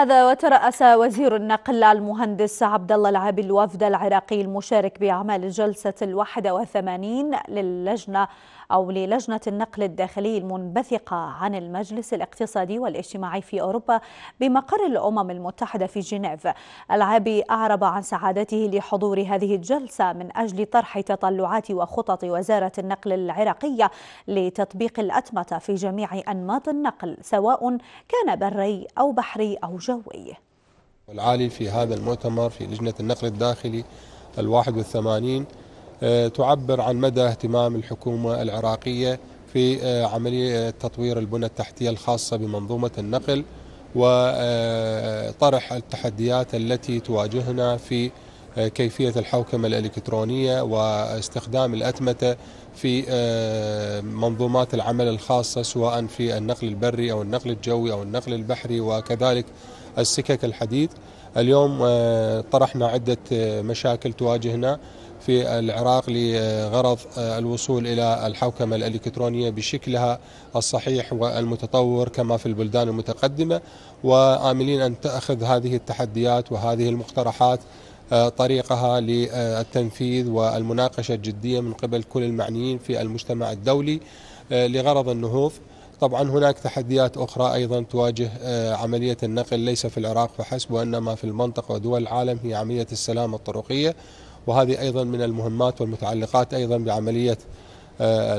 هذا وترأس وزير النقل المهندس عبد الله العابي الوفد العراقي المشارك بأعمال الجلسة الواحدة وثمانين للجنة أو للجنة النقل الداخلي المنبثقة عن المجلس الاقتصادي والاجتماعي في أوروبا بمقر الأمم المتحدة في جنيف العابي أعرب عن سعادته لحضور هذه الجلسة من أجل طرح تطلعات وخطط وزارة النقل العراقية لتطبيق الأتمتة في جميع أنماط النقل سواء كان بري أو بحري أو جنوب. الجوي العالي في هذا المؤتمر في لجنة النقل الداخلي الواحد والثمانين آه، تعبر عن مدى اهتمام الحكومة العراقية في آه، عملية آه، تطوير البنى التحتية الخاصة بمنظومة النقل وطرح التحديات التي تواجهنا في كيفية الحوكمة الإلكترونية واستخدام الأتمتة في منظومات العمل الخاصة سواء في النقل البري أو النقل الجوي أو النقل البحري وكذلك السكك الحديد اليوم آه، طرحنا عدة آه، مشاكل تواجهنا في العراق لغرض آه، الوصول إلى الحوكمة الإلكترونية بشكلها الصحيح والمتطور كما في البلدان المتقدمة وآملين أن تأخذ هذه التحديات وهذه المقترحات طريقها للتنفيذ والمناقشة الجدية من قبل كل المعنيين في المجتمع الدولي لغرض النهوض طبعا هناك تحديات أخرى أيضا تواجه آه، عملية النقل ليس في العراق فحسب وإنما في المنطقة ودول العالم هي عملية السلام الطرقية وهذه أيضا من المهمات والمتعلقات أيضا بعملية آه،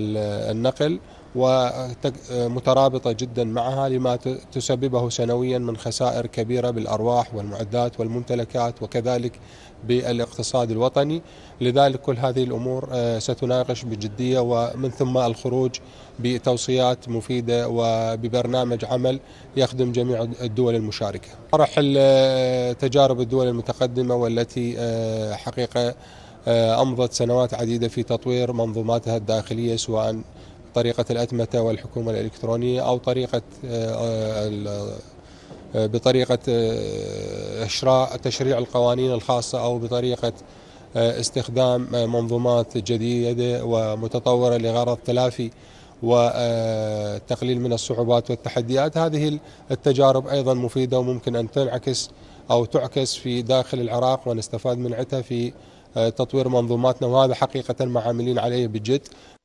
النقل ومترابطة جدا معها لما تسببه سنويا من خسائر كبيرة بالأرواح والمعدات والممتلكات وكذلك بالاقتصاد الوطني لذلك كل هذه الأمور آه، ستناقش بجدية ومن ثم الخروج بتوصيات مفيدة وببرنامج عمل يخدم جميع الدول المشاركة طرح آه، تجارب الدول المتقدمة والتي آه، حقيقة أمضت سنوات عديدة في تطوير منظوماتها الداخلية سواء طريقة الأتمتة والحكومة الإلكترونية أو طريقة آه، آه، بطريقة آه، إشراء تشريع القوانين الخاصة أو بطريقة استخدام منظومات جديدة ومتطورة لغرض تلافي والتقليل من الصعوبات والتحديات هذه التجارب أيضا مفيدة وممكن أن تنعكس أو تعكس في داخل العراق ونستفاد من عتها في تطوير منظوماتنا وهذا حقيقة ما عاملين عليه بجد